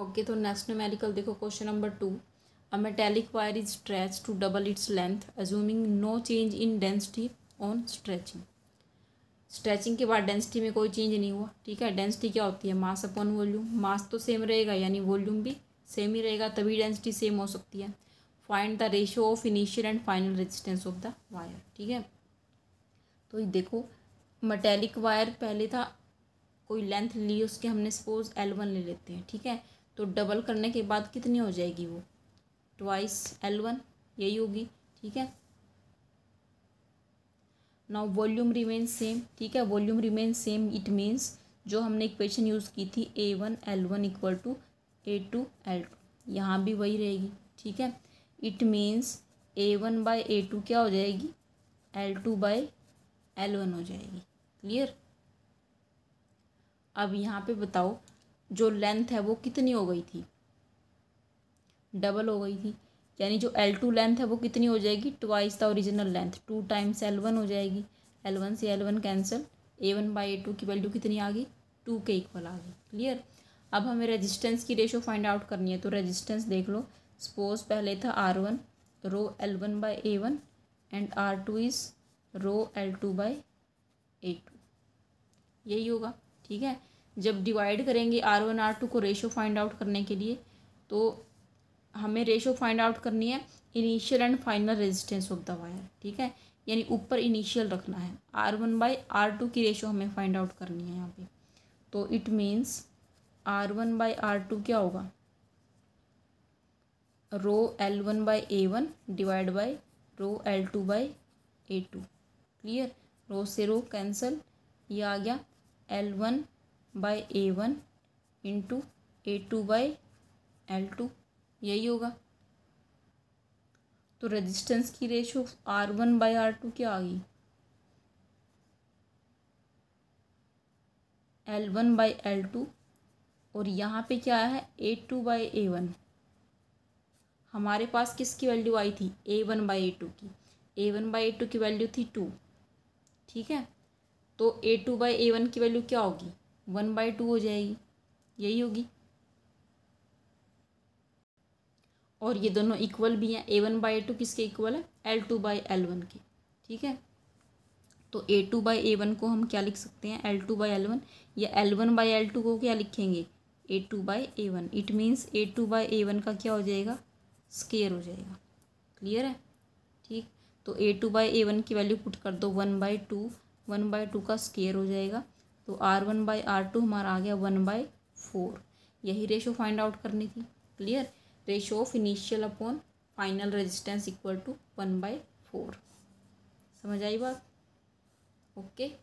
okay तो next numerical देखो question number two a metallic wire is stretch to double its length assuming no change in density on stretching stretching के बाद density में कोई change नहीं हुआ ठीक है डेंसिटी क्या होती है मास अपॉन वॉल्यूम मास तो सेम रहेगा यानी वॉल्यूम भी सेम ही रहेगा तभी डेंसिटी सेम हो सकती है find the ratio of initial and final resistance of the wire ठीक है तो देखो मटेलिक वायर पहले था कोई लेंथ ली उसके हमने सपोज एल वन ले लेते हैं ठीक है तो डबल करने के बाद कितनी हो जाएगी वो ट्वाइस एल वन यही होगी ठीक है नाउ वॉल्यूम रिमेन सेम ठीक है volume remain same it means जो हमने इक्वेशन यूज़ की थी A one L one equal to A two L two यहाँ भी वही रहेगी ठीक है it means A one by A two क्या हो जाएगी L two by L one हो जाएगी क्लियर अब यहाँ पे बताओ जो लेंथ है वो कितनी हो गई थी डबल हो गई थी यानी जो एल टू लेंथ है वो कितनी हो जाएगी twice the original length two times L one हो जाएगी एल वन से L one cancel A one by A two की वैल्यू कितनी आ गई टू के इक्वल आ गई क्लियर अब हमें रेजिस्टेंस की रेशो फाइंड आउट करनी है तो रेजिस्टेंस देख लो सपोज पहले था R one rho L one by A one and R two is rho L two by A two यही होगा ठीक है जब डिवाइड करेंगे आर वन आर टू को रेशो फाइंड आउट करने के लिए तो हमें रेशो फाइंड आउट करनी है initial and final resistance of the wire ठीक है यानी ऊपर इनिशियल रखना है R one by R two की रेशो हमें फाइंड आउट करनी है यहाँ पे तो it means R one by R two क्या होगा rho L one by A one divide by rho L two by A two clear rho से रो कैंसिल ये आ गया L one by A one into A two by L two यही होगा तो resistance की ratio R one by R two क्या आ गई L one by L two और यहाँ पे क्या है A two by A one हमारे पास किसकी वैल्यू आई थी A one by A two की A one by A two की वैल्यू थी टू ठीक है तो A two by A one की वैल्यू क्या होगी वन बाई टू हो जाएगी यही होगी और ये दोनों इक्वल भी हैं ए वन बाई टू किसके इक्वल है L two by L one के ठीक है तो A two by A one को हम क्या लिख सकते हैं L two by L one या L one by L two को क्या लिखेंगे A two by A one it means A two by A one का क्या हो जाएगा स्केयर हो जाएगा क्लियर है ठीक तो A two by A one की वैल्यू पुट कर दो one by two one by two का स्केयर हो जाएगा तो R one by R two हमारा आ गया वन बाई फोर यही रेशो फाइंड आउट करनी थी clear ratio of initial upon final resistance equal to one by four समझ आई बात ओके